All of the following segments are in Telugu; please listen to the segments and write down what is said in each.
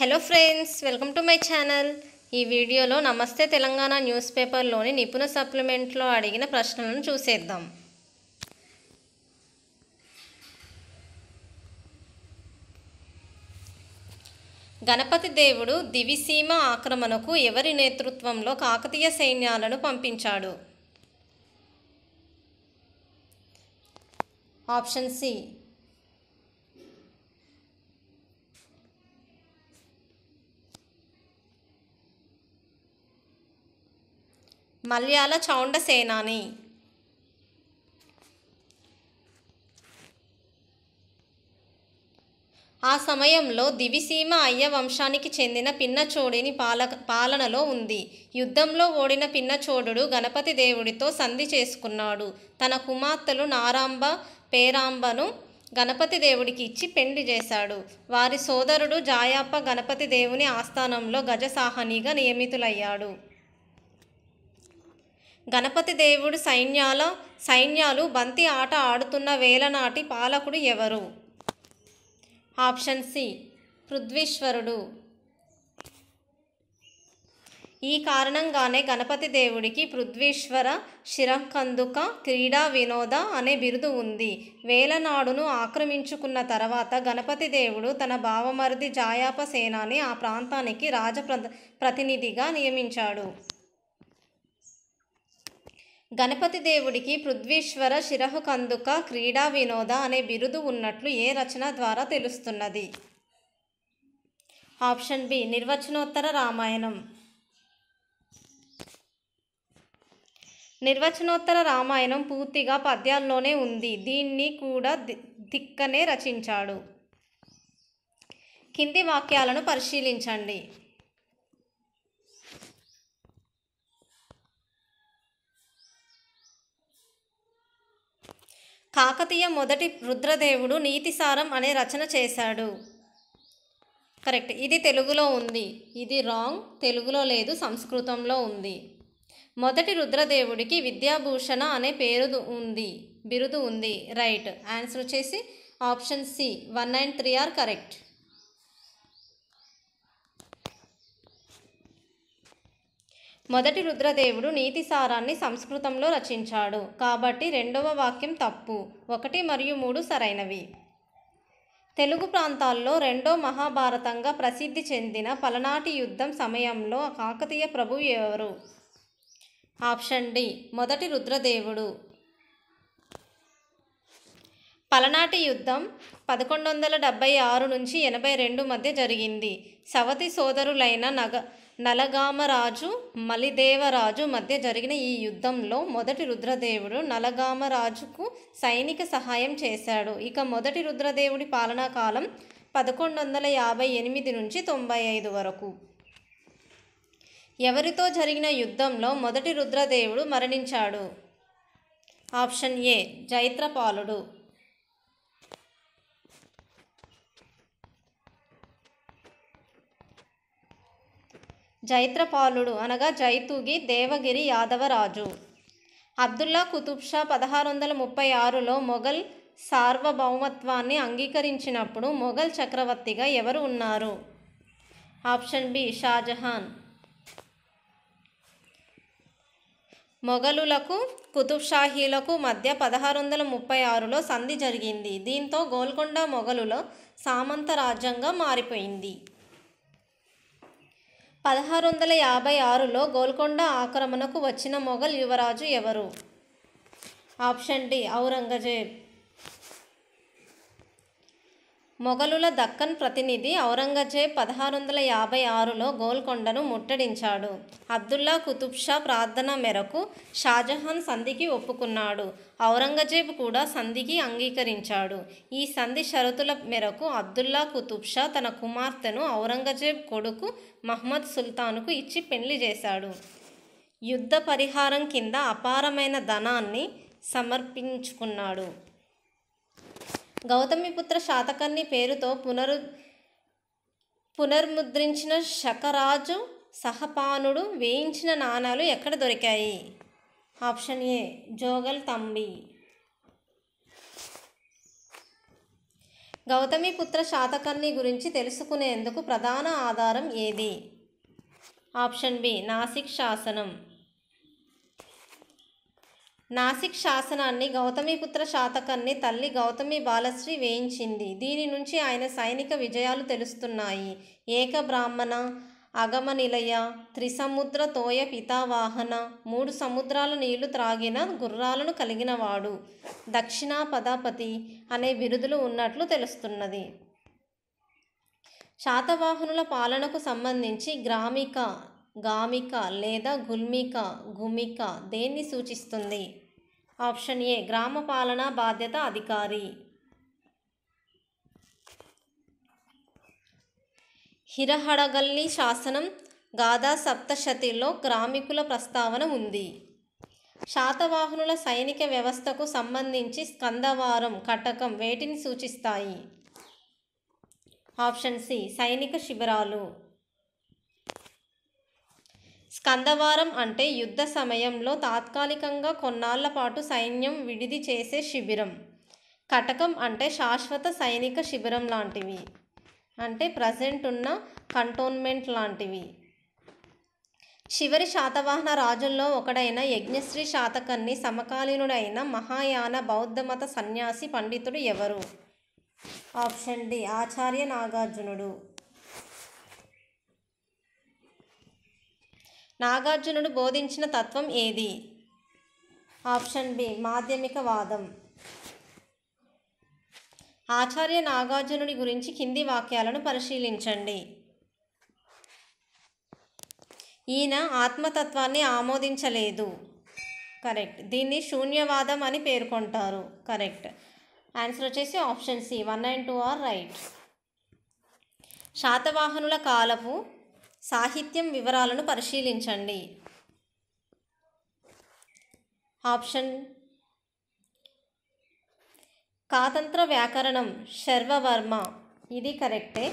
hello friends welcome to my channel ఈ వీడియోలో నమస్తే తెలంగాణ న్యూస్ పేపర్లోని నిపుణ సప్లిమెంట్లో అడిగిన ప్రశ్నలను చూసేద్దాం గణపతి దేవుడు దివిసీమ ఆక్రమణకు ఎవరి నేతృత్వంలో కాకతీయ సైన్యాలను పంపించాడు ఆప్షన్ సి మలయాళ చౌండ సేనాని ఆ సమయంలో దివిసీమ అయ్య వంశానికి చెందిన పిన్నచోడిని పాల పాలనలో ఉంది యుద్ధంలో ఓడిన పిన్నచోడుడు గణపతి దేవుడితో సంధి చేసుకున్నాడు తన కుమార్తెలు నారాంబ పేరాంబను గణపతి దేవుడికి ఇచ్చి పెండి చేశాడు వారి సోదరుడు జాయాప్ప గణపతి దేవుని ఆస్థానంలో గజసాహనిగా నియమితులయ్యాడు గణపతి దేవుడు సైన్యాల సైన్యాలు బంతి ఆట ఆడుతున్న వేలనాటి పాలకుడు ఎవరు ఆప్షన్ సి పృథ్వీశ్వరుడు ఈ కారణంగానే గణపతి దేవుడికి పృథ్వీశ్వర శిరంకందుక క్రీడా వినోద అనే బిరుదు ఉంది వేలనాడును ఆక్రమించుకున్న తర్వాత గణపతి దేవుడు తన భావమరిది జాయాప సేనాని ఆ ప్రాంతానికి రాజ ప్రతినిధిగా నియమించాడు గణపతి దేవుడికి పృథ్వీశ్వర శిరహుకందుక క్రీడా వినోద అనే బిరుదు ఉన్నట్లు ఏ రచన ద్వారా తెలుస్తున్నది ఆప్షన్ బి నిర్వచనోత్తర రామాయణం నిర్వచనోత్తర రామాయణం పూర్తిగా పద్యాల్లోనే ఉంది దీన్ని కూడా దిక్కనే రచించాడు కింది వాక్యాలను పరిశీలించండి కాకతీయ మొదటి రుద్రదేవుడు నీతిసారం అనే రచన చేశాడు కరెక్ట్ ఇది తెలుగులో ఉంది ఇది రాంగ్ తెలుగులో లేదు సంస్కృతంలో ఉంది మొదటి రుద్రదేవుడికి విద్యాభూషణ అనే పేరు ఉంది బిరుదు ఉంది రైట్ ఆన్సర్ వచ్చేసి option C one nine three are correct మొదటి రుద్రదేవుడు నీతి సారాన్ని సంస్కృతంలో రచించాడు కాబట్టి రెండవ వాక్యం తప్పు ఒకటి మరియు మూడు సరైనవి తెలుగు ప్రాంతాల్లో రెండో మహాభారతంగా ప్రసిద్ధి చెందిన పలనాటి యుద్ధం సమయంలో కాకతీయ ప్రభు ఎవరు ఆప్షన్ డి మొదటి రుద్రదేవుడు పలనాటి యుద్ధం పదకొండు వందల డెబ్బై ఆరు నుంచి ఎనభై రెండు మధ్య జరిగింది సవతి సోదరులైన నగ నలగామరాజు మలిదేవరాజు మధ్య జరిగిన ఈ యుద్ధంలో మొదటి రుద్రదేవుడు నలగామరాజుకు సైనిక సహాయం చేశాడు ఇక మొదటి రుద్రదేవుడి పాలనా కాలం పదకొండు వందల యాభై ఎనిమిది నుంచి తొంభై ఐదు వరకు ఎవరితో జరిగిన యుద్ధంలో మొదటి రుద్రదేవుడు మరణించాడు ఆప్షన్ ఏ జైత్రపాలుడు జైత్రపాలుడు అనగా జైతూగి దేవగిరి యాదవరాజు అబ్దుల్లా కుతుబ్ షా పదహారు వందల ముప్పై ఆరులో మొఘల్ సార్వభౌమత్వాన్ని అంగీకరించినప్పుడు మొఘల్ చక్రవర్తిగా ఎవరు ఉన్నారు ఆప్షన్ బి షాజహాన్ మొఘలులకు కుతుబ్షాహీలకు మధ్య పదహారు వందల ముప్పై ఆరులో సంధి జరిగింది దీంతో గోల్కొండ మొఘలులో సామంత రాజ్యంగా మారిపోయింది పదహారు వందల యాభై ఆరులో గోల్కొండ ఆక్రమణకు వచ్చిన మొఘల్ యువరాజు ఎవరు ఆప్షన్ డి ఔరంగజేబ్ మొఘలుల దక్కన్ ప్రతినిధి ఔరంగజేబ్ పదహారు వందల యాభై ఆరులో గోల్కొండను ముట్టడించాడు అబ్దుల్లా కుతుబ్షా ప్రార్థన మేరకు షాజహాన్ సంధికి ఒప్పుకున్నాడు ఔరంగజేబ్ కూడా సంధికి అంగీకరించాడు ఈ సంధి షరతుల మేరకు అబ్దుల్లా కుతుబ్షా తన కుమార్తెను ఔరంగజేబ్ కొడుకు మహ్మద్ సుల్తాన్కు ఇచ్చి పెళ్లి చేశాడు యుద్ధ పరిహారం కింద అపారమైన ధనాన్ని సమర్పించుకున్నాడు గౌతమిపుత్ర శాతకర్ణి పేరుతో పునరు పునర్ముద్రించిన శకరాజు సహపానుడు వేయించిన నాణాలు ఎక్కడ దొరికాయి option A Jogaltembi Gautamiputra Satakarni గురించి తెలుసుకునేందుకు ప్రధాన ఆధారం ఏది ఆప్షన్ బి నాసిక్ శాసనం నాసిక్ శాసనాన్ని గౌతమిపుత్ర శాతకర్ణి తల్లి గౌతమి బాలశ్రీ వేయించింది దీని నుంచి ఆయన సైనిక విజయాలు తెలుస్తున్నాయి ఏక బ్రాహ్మణ అగమనిలయ త్రిసముద్ర తోయ పితావాహన మూడు సముద్రాల నీళ్లు త్రాగిన గుర్రాలను కలిగినవాడు దక్షిణా పదాపతి అనే బిరుదులు ఉన్నట్లు తెలుస్తున్నది శాతవాహనుల పాలనకు సంబంధించి గ్రామిక గామిక లేదా గుల్మిక గుమిక దేన్ని సూచిస్తుంది ఆప్షన్ ఏ గ్రామ పాలనా బాధ్యత అధికారి హిరహడగల్లి శాసనం గాదా సప్తశతిలో గ్రామికుల ప్రస్తావన ఉంది శాతవాహనుల సైనిక వ్యవస్థకు సంబంధించి స్కందవారం కటకం వేటిని సూచిస్తాయి ఆప్షన్ సి సైనిక శిబిరాలు స్కందవారం అంటే యుద్ధ సమయంలో తాత్కాలికంగా కొన్నాళ్ల పాటు సైన్యం విడిది చేసే శిబిరం కటకం అంటే శాశ్వత సైనిక శిబిరం లాంటివి అంటే ప్రజెంట్ ఉన్న కంటోన్మెంట్ లాంటివి చివరి శాతవాహన రాజుల్లో ఒకడైన యజ్ఞశ్రీ శాతకర్ణి సమకాలీనుడైన మహాయాన బౌద్ధమత సన్యాసి పండితుడు ఎవరు ఆప్షన్ డి ఆచార్య నాగార్జునుడు నాగార్జునుడు బోధించిన తత్వం ఏది ఆప్షన్ బి మాధ్యమిక వాదం ఆచార్య నాగార్జునుడి గురించి కింది వాక్యాలను పరిశీలించండి ఈయన ఆత్మతత్వాన్ని ఆమోదించలేదు కరెక్ట్ దీన్ని శూన్యవాదం అని పేర్కొంటారు కరెక్ట్ ఆన్సర్ వచ్చేసి option C one and two are right శాతవాహనుల కాలపు సాహిత్యం వివరాలను పరిశీలించండి ఆప్షన్ కాతంత్ర వ్యాకరణం శర్వవర్మ ఇది కరెక్టే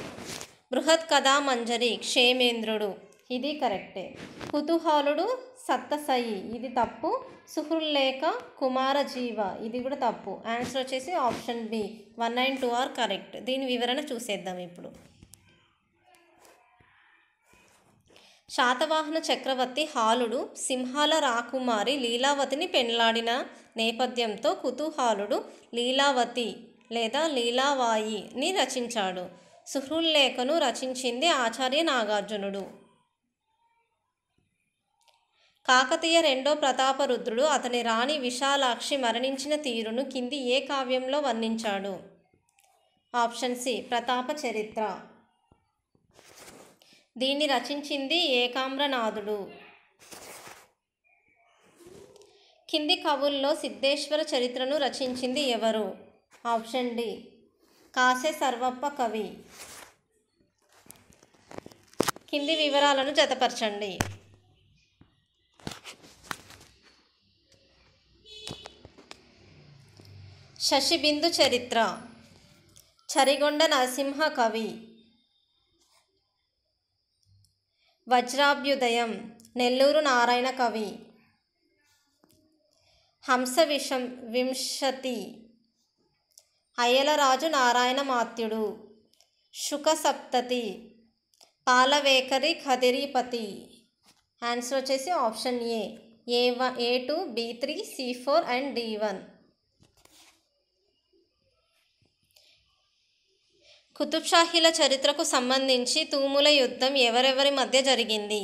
బృహత్ కథామంజరి మంజరి క్షేమేంద్రుడు ఇది కరెక్టే కుతూహాలుడు సత్తసయి ఇది తప్పు సుహృల్లేఖ కుమారజీవ ఇది కూడా తప్పు ఆన్సర్ వచ్చేసి option B one nine two are correct దీని వివరణ చూసేద్దాం ఇప్పుడు శాతవాహన చక్రవర్తి హాలుడు సింహాల రాకుమారి లీలావతిని పెళ్లాడిన నేపథ్యంతో కుతూహాలుడు లీలావతి లేదా లీలావాయిని రచించాడు సుహృల్లేఖను రచించింది ఆచార్య నాగార్జునుడు కాకతీయ రెండో ప్రతాపరుద్రుడు అతని రాణి విశాలాక్షి మరణించిన తీరును కింది ఏ కావ్యంలో వర్ణించాడు ఆప్షన్ సి ప్రతాప చరిత్ర దీన్ని రచించింది ఏకామ్రనాథుడు కింది కవుల్లో సిద్ధేశ్వర చరిత్రను రచించింది ఎవరు ఆప్షన్ డి కాసే సర్వప్ప కవి కింది వివరాలను జతపరచండి శశిబిందు చరిత్ర చరిగొండ నరసింహ కవి వజ్రాభ్యుదయం నెల్లూరు నారాయణ కవి హంస విషం వింశతి అయ్యలరాజు నారాయణ మాత్యుడు శుకసప్తతి పాలవేకరి ఖదిరీపతి ఆన్సర్ వచ్చేసి option A A one A two B three C four and D one కుతుబ్షాహీల చరిత్రకు సంబంధించి తూముల యుద్ధం ఎవరెవరి మధ్య జరిగింది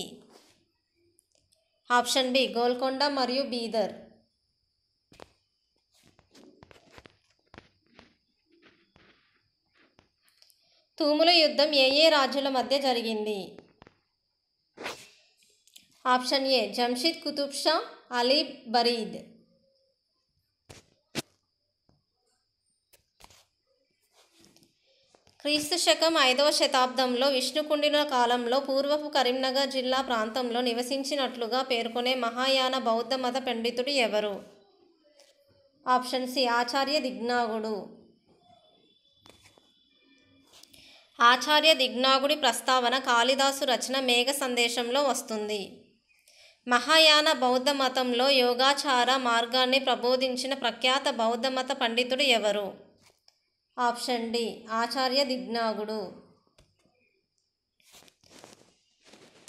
ఆప్షన్ బి గోల్కొండ మరియు బీదర్ తూముల యుద్ధం ఏ ఏ రాజుల మధ్య జరిగింది ఆప్షన్ ఏ జంషీద్ కుతుబ్షా అలీ బరీద్ క్రీస్తు శకం ఐదవ శతాబ్దంలో విష్ణుకుండిన కాలంలో పూర్వపు కరీంనగర్ జిల్లా ప్రాంతంలో నివసించినట్లుగా పేర్కొనే మహాయాన బౌద్ధ మత పండితుడు ఎవరు ఆప్షన్ సి ఆచార్య దిగ్నాగుడు ఆచార్య దిగ్నాగుడి ప్రస్తావన కాళిదాసు రచన మేఘ సందేశంలో వస్తుంది మహాయాన బౌద్ధ మతంలో యోగాచార మార్గాన్ని ప్రబోధించిన ప్రఖ్యాత బౌద్ధ మత పండితుడు ఎవరు ఆప్షన్ డి ఆచార్య దిగ్నాగుడు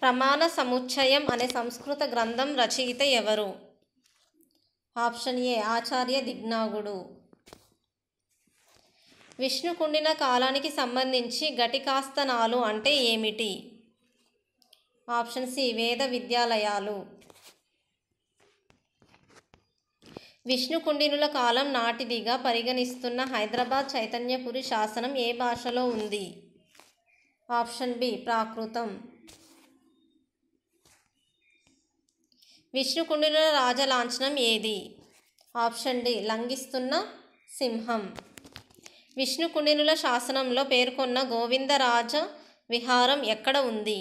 ప్రమాణ సముచ్చయం అనే సంస్కృత గ్రంథం రచయిత ఎవరు ఆప్షన్ ఏ ఆచార్య దిగ్నాగుడు విష్ణుకుండిన కాలానికి సంబంధించి ఘటికాస్తనాలు అంటే ఏమిటి ఆప్షన్ సి వేద విద్యాలయాలు విష్ణుకుండినుల కాలం నాటిదిగా పరిగణిస్తున్న హైదరాబాద్ చైతన్యపురి శాసనం ఏ భాషలో ఉంది ఆప్షన్ బి ప్రాకృతం విష్ణుకుండినుల రాజలాంఛనం ఏది ఆప్షన్ డి లంఘిస్తున్న సింహం విష్ణుకుండినుల శాసనంలో పేర్కొన్న గోవిందరాజ విహారం ఎక్కడ ఉంది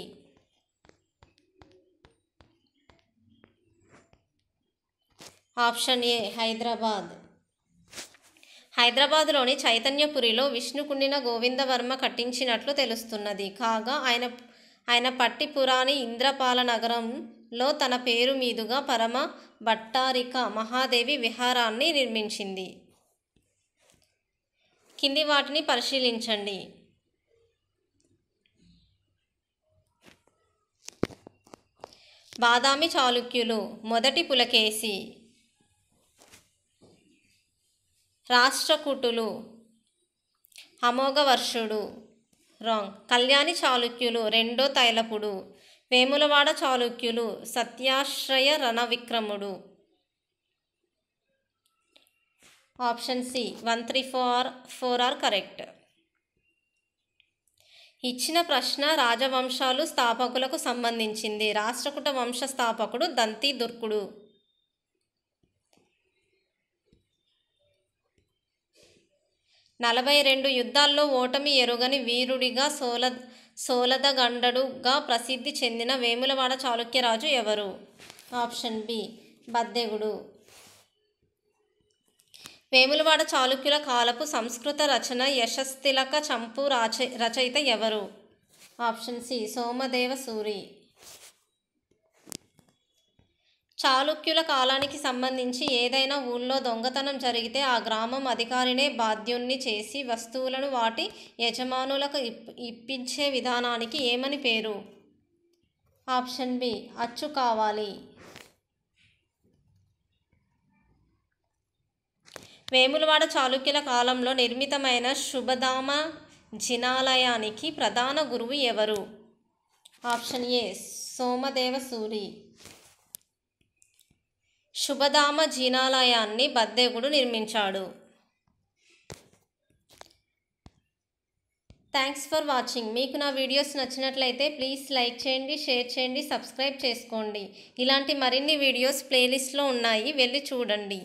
ఆప్షన్ ఏ హైదరాబాద్ హైదరాబాద్లోని చైతన్యపురిలో విష్ణుకుండిన గోవిందవర్మ కట్టించినట్లు తెలుస్తున్నది కాగా ఆయన ఆయన పట్టిపురాణి ఇంద్రపాల నగరంలో తన పేరు మీదుగా పరమ భట్టారిక మహాదేవి విహారాన్ని నిర్మించింది కింది వాటిని పరిశీలించండి బాదామి చాళుక్యులు మొదటి పులకేసి రాష్ట్రకూటులు అమోఘవర్షుడు రాంగ్ కళ్యాణి చాళుక్యులు రెండో తైలపుడు వేములవాడ చాళుక్యులు సత్యాశ్రయ రణవిక్రముడు option C one three four four are correct ఇచ్చిన ప్రశ్న రాజవంశాలు స్థాపకులకు సంబంధించింది రాష్ట్రకూట వంశ స్థాపకుడు దంతి దుర్కుడు నలభై రెండు యుద్ధాల్లో ఓటమి ఎరుగని వీరుడిగా సోల సోలదగండడుగా ప్రసిద్ధి చెందిన వేములవాడ చాళుక్యరాజు ఎవరు ఆప్షన్ బి బద్దెగుడు వేములవాడ చాళుక్యుల కాలపు సంస్కృత రచన యశస్తిలక చంపు రచయిత ఎవరు ఆప్షన్ సి సోమదేవ సూరి చాళుక్యుల కాలానికి సంబంధించి ఏదైనా ఊళ్ళో దొంగతనం జరిగితే ఆ గ్రామం అధికారినే బాధ్యుణ్ణి చేసి వస్తువులను వాటి యజమానులకు ఇప్పించే విధానానికి ఏమని పేరు ఆప్షన్ బి అచ్చు కావాలి వేములవాడ చాళుక్యుల కాలంలో నిర్మితమైన శుభధామ జినాలయానికి ప్రధాన గురువు ఎవరు ఆప్షన్ ఏ సోమదేవ సూరి శుభధామ జీనాలయాన్ని బద్దేవుడు నిర్మించాడు థ్యాంక్స్ ఫర్ వాచింగ్ మీకు నా వీడియోస్ నచ్చినట్లయితే ప్లీజ్ లైక్ చేయండి షేర్ చేయండి సబ్స్క్రైబ్ చేసుకోండి ఇలాంటి మరిన్ని వీడియోస్ ప్లేలిస్ట్లో ఉన్నాయి వెళ్ళి చూడండి